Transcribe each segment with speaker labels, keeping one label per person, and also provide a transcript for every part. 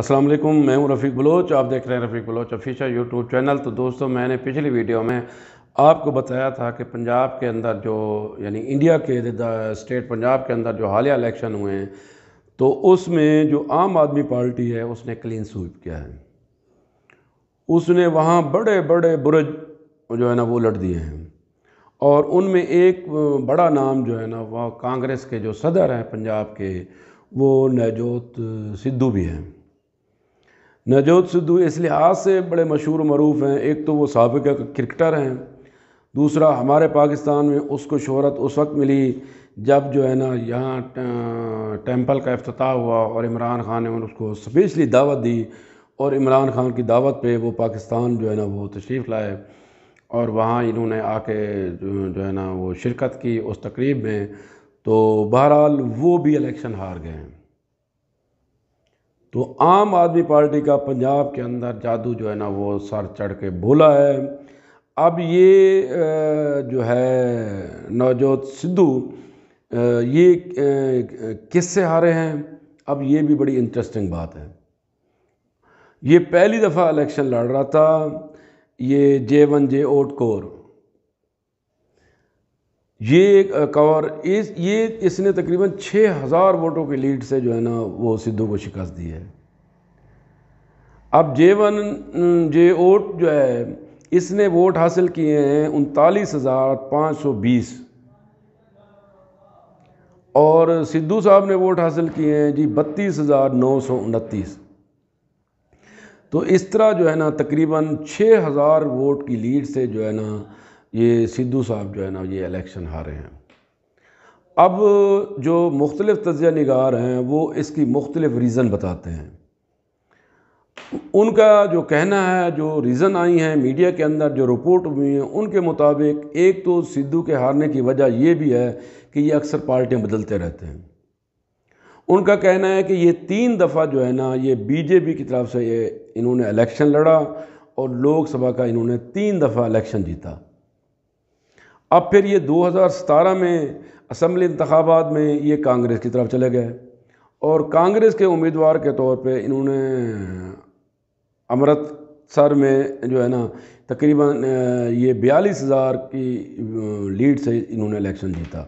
Speaker 1: अस्सलाम वालेकुम मैं हूं रफ़ीक बलोच आप देख रहे हैं Rafiq Baloch official YouTube channel तो दोस्तों मैंने पिछली वीडियो में आपको बताया था कि पंजाब के अंदर जो यानी इंडिया के स्टेट पंजाब के अंदर जो हालिया इलेक्शन हुए हैं तो उसमें जो आम आदमी पार्टी है उसने क्लीन स्वीप किया है उसने वहाँ बड़े बड़े बुरज जो है ना वो लट दिए हैं और उनमें एक बड़ा नाम जो है ना वह कांग्रेस के जो सदर हैं पंजाब के वो नजोत सिद्धू भी हैं नवजोत सिद्धू इस लिहाज से बड़े मशहूर मरूफ हैं एक तो वो सबक़ क्रिकेटर हैं दूसरा हमारे पाकिस्तान में उसको शहरत उस वक्त मिली जब जो है ना यहाँ टेंपल का अफ्ताह हुआ और इमरान ख़ान ने उसको स्पेशली दावत दी और इमरान ख़ान की दावत पे वो पाकिस्तान जो है ना वो तशरीफ़ लाए और वहाँ इन्होंने आके जो है ना वो शिरकत की उस तकरीब में तो बहरहाल वो भी इलेक्शन हार गए हैं तो आम आदमी पार्टी का पंजाब के अंदर जादू जो है ना वो सर चढ़ के बोला है अब ये जो है नवजोत सिद्धू ये किससे हारे हैं अब ये भी बड़ी इंटरेस्टिंग बात है ये पहली दफ़ा इलेक्शन लड़ रहा था ये जे वन जे ओट कोर ये कवर इस ये इसने तकरीबन छः हज़ार वोटों के लीड से जो है ना वो सिद्धू को शिकस्त दी है अब जे वन जे ओट जो है इसने वोट हासिल किए हैं उनतालीस हज़ार पाँच सौ बीस और सिद्धू साहब ने वोट हासिल किए हैं जी बत्तीस हज़ार नौ सौ उनतीस तो इस तरह जो है ना तकरीबन छः हज़ार वोट की लीड से जो है ना ये सिद्धू साहब जो है ना ये इलेक्शन हारे हैं अब जो मुख्तलिफ़ तजिया नगार हैं वो इसकी मुख्तलिफ़ रीज़न बताते हैं उनका जो कहना है जो रीज़न आई हैं मीडिया के अंदर जो रिपोर्ट हुई हैं उनके मुताबिक एक तो सिद्धू के हारने की वजह ये भी है कि ये अक्सर पार्टियाँ बदलते रहते हैं उनका कहना है कि ये तीन दफ़ा जो है ना ये बीजेपी की तरफ से ये इन्होंने इलेक्शन लड़ा और लोकसभा का इन्होंने तीन दफ़ा इलेक्शन जीता अब फिर ये 2017 में असम्बली इंतबात में ये कांग्रेस की तरफ चले गए और कांग्रेस के उम्मीदवार के तौर पे इन्होंने अमृतसर में जो है ना तकरीबन ये बयालीस हज़ार की लीड से इन्होंने इलेक्शन जीता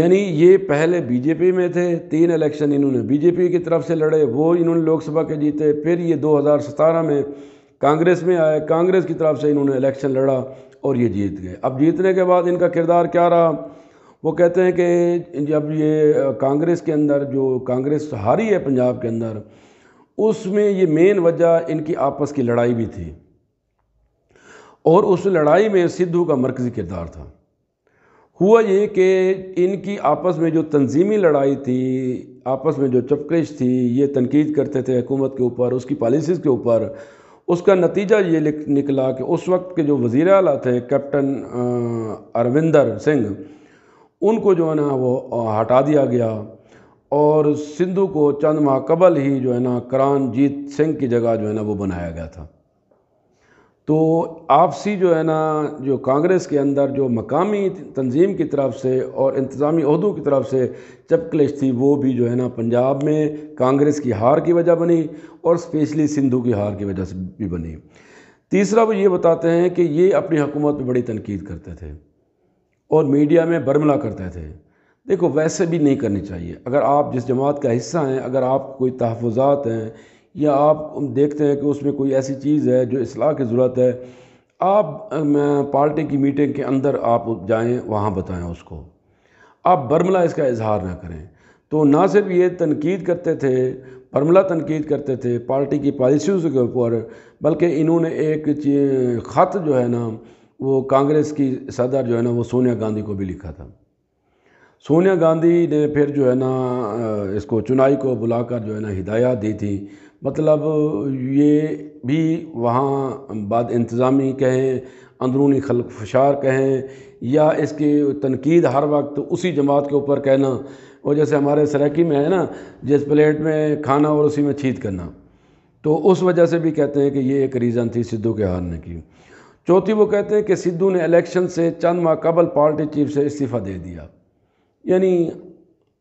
Speaker 1: यानी ये पहले बीजेपी में थे तीन इलेक्शन इन्होंने बीजेपी की तरफ से लड़े वो इन्होंने लोकसभा के जीते फिर ये 2017 में कांग्रेस में आए कांग्रेस की तरफ से इन्होंने इलेक्शन लड़ा और ये जीत गए अब जीतने के बाद इनका किरदार क्या रहा वो कहते हैं कि जब ये कांग्रेस के अंदर जो कांग्रेस हारी है पंजाब के अंदर उसमें ये मेन वजह इनकी आपस की लड़ाई भी थी और उस लड़ाई में सिद्धू का मरकज़ी किरदार था हुआ ये कि इनकी आपस में जो तंजीमी लड़ाई थी आपस में जो चपकश थी ये तनकीद करते थे हुकूमत के ऊपर उसकी पॉलिसीज़ के ऊपर उसका नतीजा ये निकला कि उस वक्त के जो वज़ी अला थे कैप्टन अरविंदर सिंह उनको जो है ना वो हटा दिया गया और सिंधु को चंद माह कबल ही जो है ना करान जीत सिंह की जगह जो है ना वो बनाया गया था तो आपसी जो है ना जो कांग्रेस के अंदर जो मकामी तंजीम की तरफ से और इंतज़ामी अहदों की तरफ से चपकलिश थी वो भी जो है ना पंजाब में कांग्रेस की हार की वजह बनी और स्पेशली सिंधु की हार की वजह से भी बनी तीसरा वो ये बताते हैं कि ये अपनी हुकूमत पर बड़ी तनकीद करते थे और मीडिया में बरमला करते थे देखो वैसे भी नहीं करनी चाहिए अगर आप जिस जमात का हिस्सा हैं अगर आप कोई तहफ़ात हैं या आप देखते हैं कि उसमें कोई ऐसी चीज़ है जो असलाह की ज़रूरत है आप पार्टी की मीटिंग के अंदर आप जाएँ वहाँ बताएँ उसको आप बर्मला इसका इजहार ना करें तो ना सिर्फ ये तनकीद करते थे बर्मला तनकीद करते थे पार्टी की पॉलिसीज़ के ऊपर बल्कि इन्होंने एक ख़त जो है ना वो कांग्रेस की सदर जो है ना वो सोनिया गांधी को भी लिखा था सोनिया गांधी ने फिर जो है ना इसको चुनाई को बुलाकर जो है ना हिदायत दी थी मतलब ये भी वहाँ बाद इंतज़ामी कहें अंदरूनी खलक फशार कहें या इसकी तनकीद हर वक्त उसी जमात के ऊपर कहना और जैसे हमारे सराकी में है ना जिस प्लेट में खाना और उसी में छीत करना तो उस वजह से भी कहते हैं कि ये एक रीज़न थी सिद्धू के हारने की चौथी वो कहते हैं कि सिद्धू ने इलेक्शन से चंद माह कबल पार्टी चीफ से इस्तीफ़ा दे दिया यानी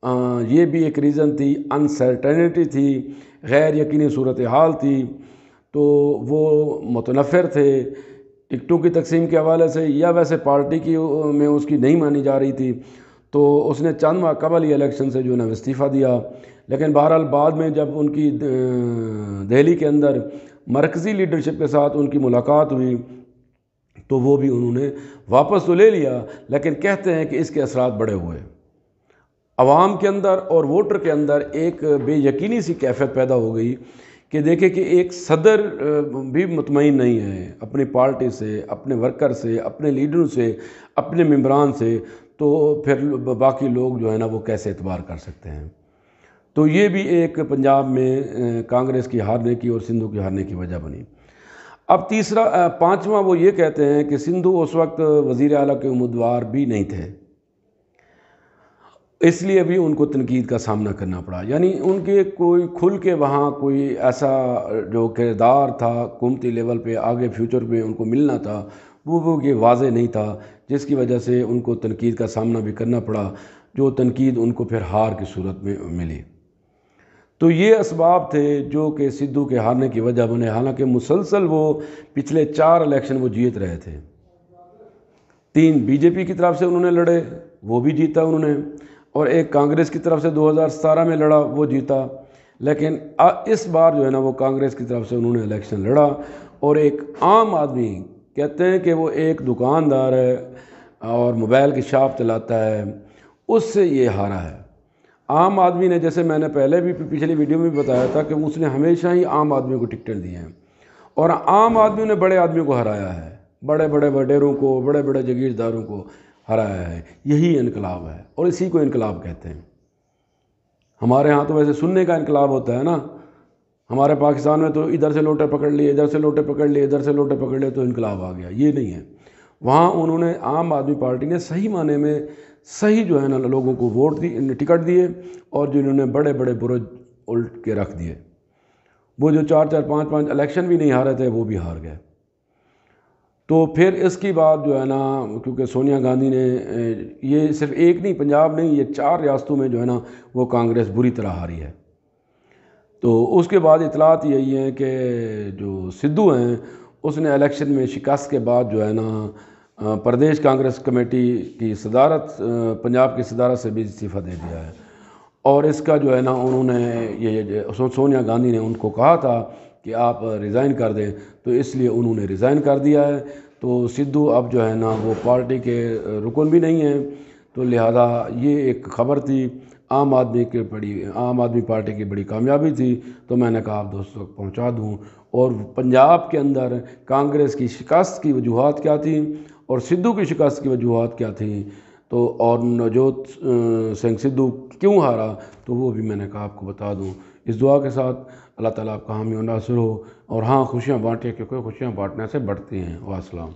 Speaker 1: ये भी एक रीज़न थी अनसर्टेनिटी थी गैर यकीनी सूरत हाल थी तो वो मुतनफ़र थे टिकटों की तकसीम के हवाले से या वैसे पार्टी की में उसकी नहीं मानी जा रही थी तो उसने चंद माह कबल ही इलेक्शन से जो है इस्तीफ़ा दिया लेकिन बहरहाल बाद में जब उनकी दहली के अंदर मरकज़ी लीडरशिप के साथ उनकी मुलाकात हुई तो वो भी उन्होंने वापस तो ले लिया लेकिन कहते हैं कि इसके असरा बड़े हुए आवाम के अंदर और वोटर के अंदर एक बेयकीनी सी कैफियत पैदा हो गई कि देखे कि एक सदर भी मुतमिन नहीं है अपनी पार्टी से अपने वर्कर से अपने लीडरों से अपने मम्बरान से तो फिर बाकी लोग जो है ना वो कैसे एतबार कर सकते हैं तो ये भी एक पंजाब में कांग्रेस की हारने की और सिंधु की हारने की वजह बनी अब तीसरा पांचवा वो ये कहते हैं कि सिंधु उस वक्त वज़ी अल के उम्मीदवार भी नहीं थे इसलिए भी उनको तनकीद का सामना करना पड़ा यानी उनके कोई खुल के वहाँ कोई ऐसा जो किरदार था कुमती लेवल पे आगे फ्यूचर पर उनको मिलना था वो वो ये वाज नहीं था जिसकी वजह से उनको तनकीद का सामना भी करना पड़ा जो तनकीद उनको फिर हार की सूरत में मिली तो ये इसबाब थे जो कि सिद्धू के हारने की वजह बने हालांकि मुसलसल वो पिछले चार इलेक्शन वो जीत रहे थे तीन बीजेपी की तरफ से उन्होंने लड़े वो भी जीता उन्होंने और एक कांग्रेस की तरफ से 2017 में लड़ा वो जीता लेकिन इस बार जो है ना वो कांग्रेस की तरफ से उन्होंने इलेक्शन लड़ा और एक आम आदमी कहते हैं कि वो एक दुकानदार है और मोबाइल की शॉप चलाता है उससे ये हारा है आम आदमी ने जैसे मैंने पहले भी पिछली वीडियो में भी बताया था कि उसने हमेशा ही आम आदमी को टिकटें दी हैं और आम आदमी ने बड़े आदमी को हराया है बड़े बड़े वडेरों को बड़े बड़े जगीरदारों को हराया है यही इनकलाब है और इसी को इनकलाब कहते हैं हमारे यहाँ तो वैसे सुनने का इनकलाब होता है ना हमारे पाकिस्तान में तो इधर से लोटे पकड़ लिए इधर से लोटे पकड़ लिए इधर से लोटे पकड़ लिए तो इनकलाब आ गया ये नहीं है वहाँ उन्होंने आम आदमी पार्टी ने सही माने में सही जो है ना लोगों को वोट दी टिकट दिए और जो इन्होंने बड़े बड़े बुरज उल्ट के रख दिए वो जो चार चार पाँच पाँच इलेक्शन भी नहीं हारे थे वो भी हार गए तो फिर इसकी बात जो है ना क्योंकि सोनिया गांधी ने ये सिर्फ एक नहीं पंजाब नहीं ये चार रियासतों में जो है ना वो कांग्रेस बुरी तरह हारी है तो उसके बाद इतलात यही है कि जो सिद्धू हैं उसने इलेक्शन में शिकस्त के बाद जो है ना प्रदेश कांग्रेस कमेटी की सदारत पंजाब की सदारत से भी इस्तीफ़ा दे दिया है और इसका जो है ना उन्होंने ये सोनिया गांधी ने उनको कहा था कि आप रिज़ाइन कर दें तो इसलिए उन्होंने रिज़ाइन कर दिया है तो सिद्धू अब जो है ना वो पार्टी के रुकन भी नहीं हैं तो लिहाजा ये एक खबर थी आम आदमी की बड़ी आम आदमी पार्टी की बड़ी कामयाबी थी तो मैंने कहा आप दोस्तों को पहुँचा दूँ और पंजाब के अंदर कांग्रेस की शिकस्त की वजूहत क्या थी और सिद्धू की शिकस्त की वजूहत क्या थी तो और नवजोत सिंह सिद्धू क्यों हारा तो वो भी मैंने कहा आपको बता दूँ इस दुआ के साथ अल्लाह ताला आपका हामी नासिर हो और हाँ खुशियाँ बांटिए क्योंकि खुशियाँ बांटने से बढ़ती हैं वासलाम